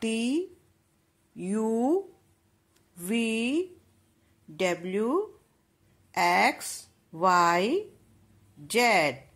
T U V W X Y Z